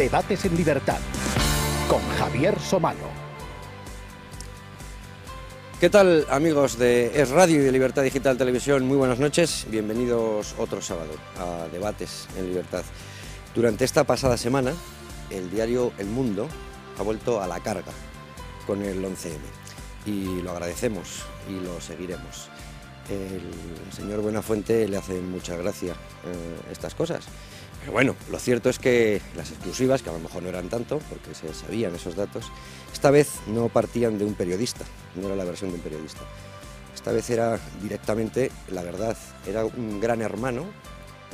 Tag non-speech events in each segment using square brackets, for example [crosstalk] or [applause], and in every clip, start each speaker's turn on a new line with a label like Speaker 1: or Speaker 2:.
Speaker 1: Debates en Libertad con Javier Somano.
Speaker 2: ¿Qué tal amigos de Es Radio y de Libertad Digital Televisión? Muy buenas noches, bienvenidos otro sábado a Debates en Libertad. Durante esta pasada semana, el diario El Mundo ha vuelto a la carga con el 11M y lo agradecemos y lo seguiremos. El señor Buenafuente le hace mucha gracia eh, estas cosas pero bueno, lo cierto es que las exclusivas, que a lo mejor no eran tanto, porque se sabían esos datos, esta vez no partían de un periodista, no era la versión de un periodista. Esta vez era directamente la verdad, era un gran hermano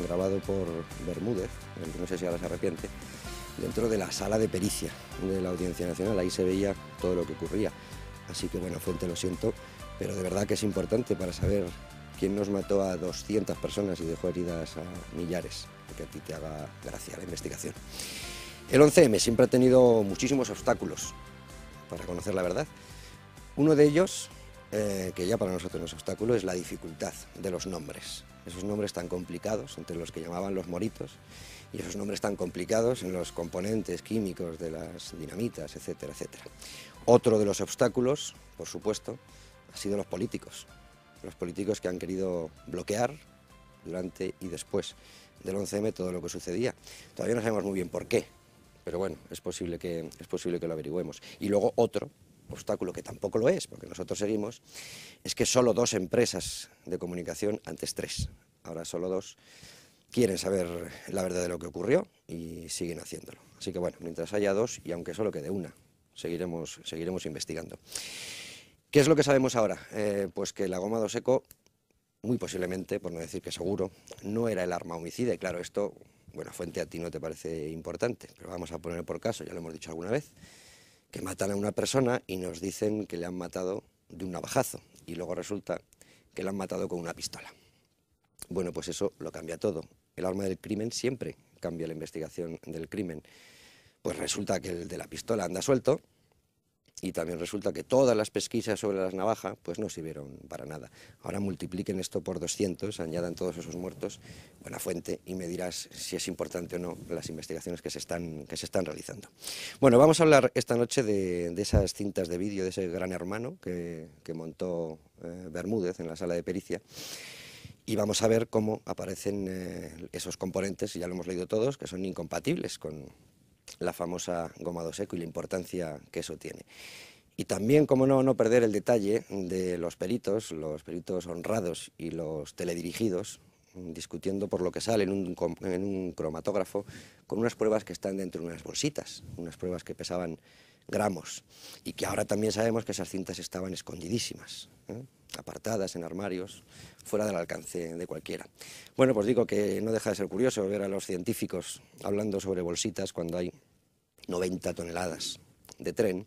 Speaker 2: grabado por Bermúdez, no sé si ahora se arrepiente, dentro de la sala de pericia de la Audiencia Nacional. Ahí se veía todo lo que ocurría. Así que bueno, fuente, lo siento, pero de verdad que es importante para saber quien nos mató a 200 personas y dejó heridas a millares, que a ti te haga gracia la investigación. El 11M siempre ha tenido muchísimos obstáculos para conocer la verdad. Uno de ellos, eh, que ya para nosotros no es obstáculo, es la dificultad de los nombres. Esos nombres tan complicados, entre los que llamaban los moritos, y esos nombres tan complicados en los componentes químicos de las dinamitas, etcétera, etcétera. Otro de los obstáculos, por supuesto, ha sido los políticos los políticos que han querido bloquear durante y después del 11M todo lo que sucedía. Todavía no sabemos muy bien por qué, pero bueno, es posible que, es posible que lo averigüemos. Y luego otro obstáculo, que tampoco lo es, porque nosotros seguimos, es que solo dos empresas de comunicación, antes tres, ahora solo dos, quieren saber la verdad de lo que ocurrió y siguen haciéndolo. Así que bueno, mientras haya dos, y aunque solo quede una, seguiremos, seguiremos investigando. ¿Qué es lo que sabemos ahora? Eh, pues que la goma seco, muy posiblemente, por no decir que seguro, no era el arma homicida. Y claro, esto, bueno, fuente a ti no te parece importante, pero vamos a ponerlo por caso, ya lo hemos dicho alguna vez, que matan a una persona y nos dicen que le han matado de un navajazo y luego resulta que le han matado con una pistola. Bueno, pues eso lo cambia todo. El arma del crimen siempre cambia la investigación del crimen. Pues resulta que el de la pistola anda suelto, y también resulta que todas las pesquisas sobre las navajas pues no sirvieron para nada. Ahora multipliquen esto por 200, añadan todos esos muertos, buena fuente, y me dirás si es importante o no las investigaciones que se están, que se están realizando. Bueno, vamos a hablar esta noche de, esas cintas de vídeo, de ese gran hermano que, montó eh, Bermúdez en la sala de pericia y vamos a ver cómo aparecen eh, esos componentes, y ya lo hemos leído todos, que son incompatibles con, la famosa goma do seco y la importancia que eso tiene. Y también, como no, no perder el detalle de los peritos, los peritos honrados y los teledirigidos, mm, discutiendo por lo que sale en un cromatógrafo, con unas pruebas que están dentro de unas bolsitas, unas pruebas que pesaban gramos, y que ahora también sabemos que esas cintas estaban escondidísimas, ¿eh? apartadas en armarios, fuera del alcance de cualquiera. Bueno, pues digo que no deja de ser curioso ver a los científicos hablando sobre bolsitas cuando hay 90 toneladas de tren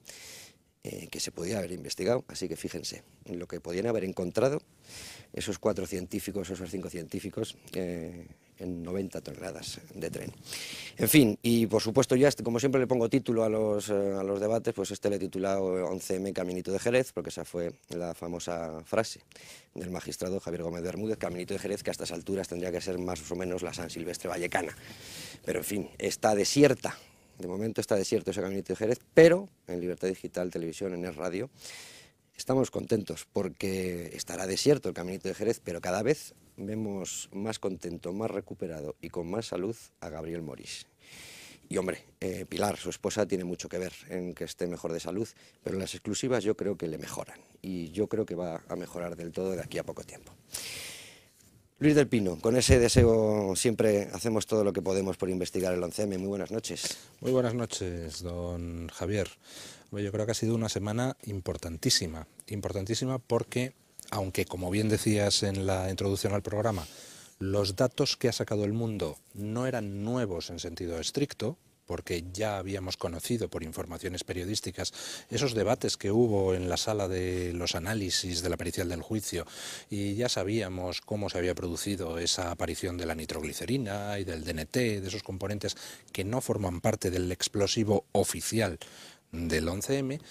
Speaker 2: eh, que se podía haber investigado. Así que fíjense, en lo que podían haber encontrado esos cuatro científicos, esos cinco científicos, eh, en 90 toneladas de tren. En fin, y por supuesto ya, este, como siempre le pongo título eh, a los, debates, pues este le he titulado 11M Caminito de Jerez, porque esa fue la famosa frase del magistrado Javier Gómez de Bermúdez, Caminito de Jerez, que a estas alturas tendría que ser más o menos la San Silvestre Vallecana. Pero en fin, está desierta, de momento está desierto ese caminito de Jerez, pero en Libertad Digital, Televisión, en el Radio, estamos contentos porque estará desierto el caminito de Jerez, pero cada vez vemos más contento, más recuperado y con más salud a Gabriel Morís. Y hombre, eh, Pilar, su esposa, tiene mucho que ver en que esté mejor de salud, pero las exclusivas yo creo que le mejoran y yo creo que va a mejorar del todo de aquí a poco tiempo. Luis del Pino, con ese deseo siempre hacemos todo lo que podemos por investigar el 11M. Muy buenas noches.
Speaker 3: Muy buenas noches, don Javier. Yo creo que ha sido una semana importantísima, importantísima porque, aunque como bien decías en la introducción al programa, los datos que ha sacado el mundo no eran nuevos en sentido estricto, porque ya habíamos conocido por informaciones periodísticas esos debates que hubo en la sala de los análisis de la pericial del juicio y ya sabíamos cómo se había producido esa aparición de la nitroglicerina y del DNT, de esos componentes que no forman parte del explosivo oficial del 11M,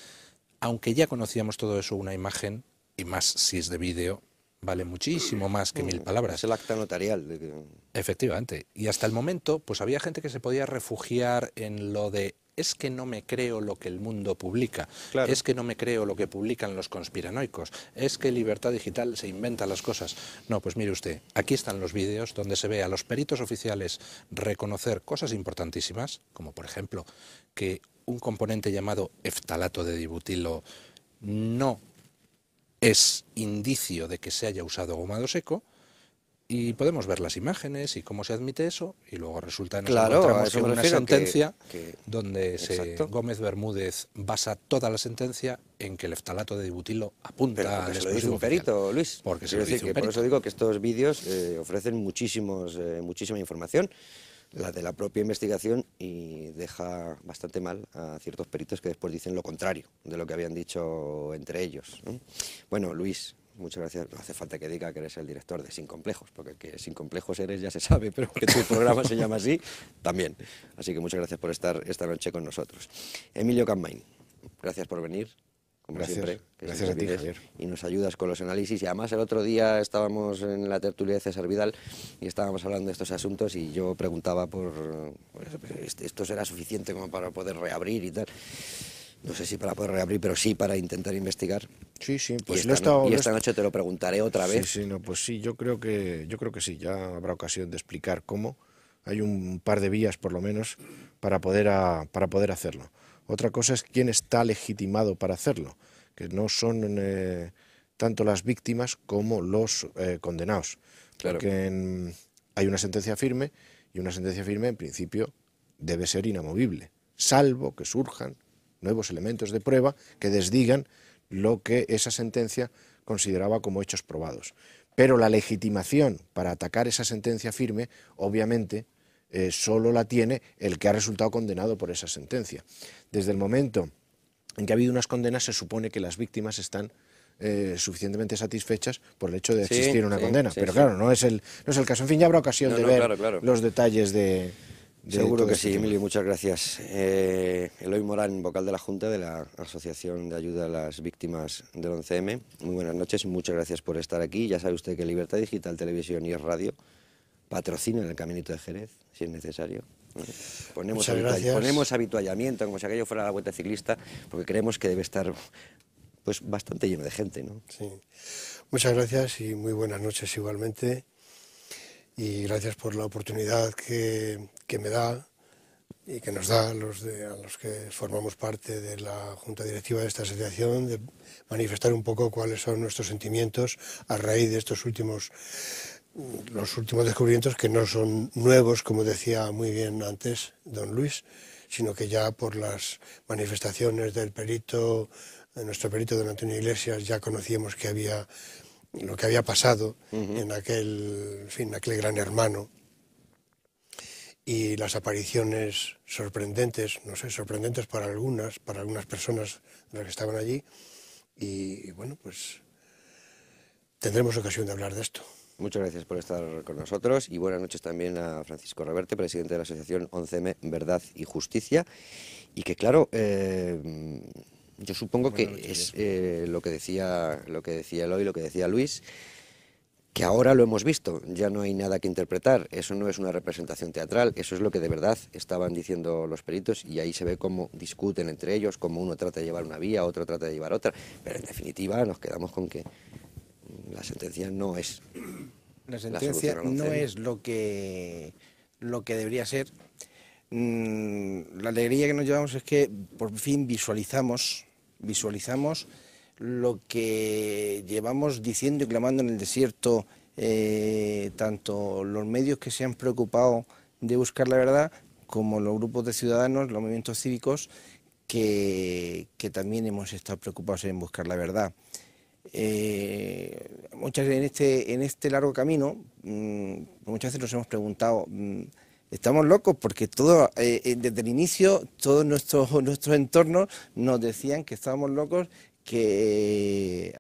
Speaker 3: aunque ya conocíamos todo eso, una imagen, y más si es de vídeo, vale muchísimo más que mil mm, palabras. Es el acta notarial. De Efectivamente. Y hasta el momento, pues había gente que se podía refugiar en lo de es que no me creo lo que el mundo publica, es que no me creo lo que publican los conspiranoicos, es que libertad digital se inventa las cosas. No, pues mire usted, aquí están los vídeos donde se ve a los peritos oficiales reconocer cosas importantísimas, como por ejemplo que un componente llamado eftalato de dibutilo no es indicio de que se haya usado gomado seco, y podemos ver las imágenes y cómo se admite eso, y luego resulta claro, en una sentencia donde se, Gómez Bermúdez basa toda la sentencia en que el eftalato de dibutilo apunta al se lo un
Speaker 2: perito, Luis. Porque se Por eso digo que estos vídeos eh, ofrecen muchísimos, eh, muchísima información la de la propia investigación y deja bastante mal a ciertos peritos que después dicen lo contrario de lo que habían dicho entre ellos. Bueno, Luis, muchas gracias. No hace falta que diga que eres el director de Sin Complejos, porque que Sin Complejos eres ya se sabe, [laughs] pero que tu programa se llama así también. Así que muchas gracias por estar esta noche con nosotros. Emilio Campain, gracias por venir. Como siempre, Y nos ayudas con los análisis. Y además el otro día estábamos en la tertulia de César Vidal y estábamos hablando de estos asuntos y yo preguntaba por... Pues, ¿Esto será suficiente como para poder reabrir y tal? no sé si para poder reabrir, pero sí para intentar investigar. Sí, sí, pues y esta, y esta noche te lo preguntaré otra vez. Sí,
Speaker 1: sí, no, pues sí, yo creo que, yo creo que sí, ya habrá ocasión de explicar cómo. Hay un par de vías, por lo menos, para poder, para poder hacerlo. Otra cosa es quién está legitimado para hacerlo, que no son eh, tanto las víctimas como los eh, condenados. Claro. Porque hay una sentencia firme y una sentencia firme, en principio, debe ser inamovible, salvo que surjan nuevos elementos de prueba que desdigan lo que esa sentencia consideraba como hechos probados. Pero la legitimación para atacar esa sentencia firme, obviamente, eh, solo la tiene el que ha resultado condenado por esa sentencia. Desde el momento en que ha habido unas condenas, se supone que las víctimas están eh, suficientemente satisfechas por el hecho de existir una condena. Pero claro, no es, el, no es el caso. En fin, ya habrá ocasión de ver
Speaker 2: los detalles de, Seguro que este sí, Emilio, muchas gracias. Eh, Eloy Morán, vocal de la Junta de la Asociación de Ayuda a las Víctimas del 11M. Muy buenas noches muchas gracias por estar aquí. Ya sabe usted que Libertad Digital, Televisión y Radio patrocinan el Caminito de Jerez, si es necesario. Ponemos, ponemos habituallamiento, como si aquello fuera la vuelta ciclista, porque creemos que debe estar pues, bastante lleno de gente. ¿no?
Speaker 4: Muchas gracias y muy buenas noches igualmente y gracias por la oportunidad que, me da y que nos da los de, a los que formamos parte de la Junta Directiva de esta asociación, de manifestar un poco cuáles son nuestros sentimientos a raíz de estos últimos, los últimos descubrimientos que no son nuevos, como decía muy bien antes don Luis, sino que ya por las manifestaciones del perito, nuestro perito don Antonio Iglesias, ya conocíamos que había lo que había pasado en, aquel, fin, aquel gran hermano y las apariciones sorprendentes, no sé, sorprendentes para algunas, para algunas personas de las que estaban allí. Y, bueno, pues tendremos ocasión de hablar de esto.
Speaker 2: Muchas gracias por estar con nosotros y buenas noches también a Francisco Reverte, presidente de la Asociación 11M Verdad y Justicia. Y que claro, eh, yo supongo que es eh, lo que decía lo que decía Eloy, lo que decía Luis, que ahora lo hemos visto, ya no hay nada que interpretar, eso no es una representación teatral, eso es lo que de verdad estaban diciendo los peritos y ahí se ve cómo discuten entre ellos, cómo uno trata de llevar una vía, otro trata de llevar otra, pero en definitiva nos quedamos con que la sentencia no es la sentencia no es
Speaker 1: lo que lo que debería ser. Mm, la alegría que nos llevamos es que por fin visualizamos visualizamos lo que llevamos diciendo y clamando en el desierto, eh, tanto los medios que se han preocupado de buscar la verdad, como los grupos de ciudadanos, los movimientos cívicos, que, también hemos estado preocupados en buscar la verdad. Eh, muchas en este, en este largo camino, mm, muchas veces nos hemos preguntado... Mm, Estamos locos porque todo, eh, desde el inicio todos [laughs] nuestros, nuestros entornos nos decían que estábamos locos, que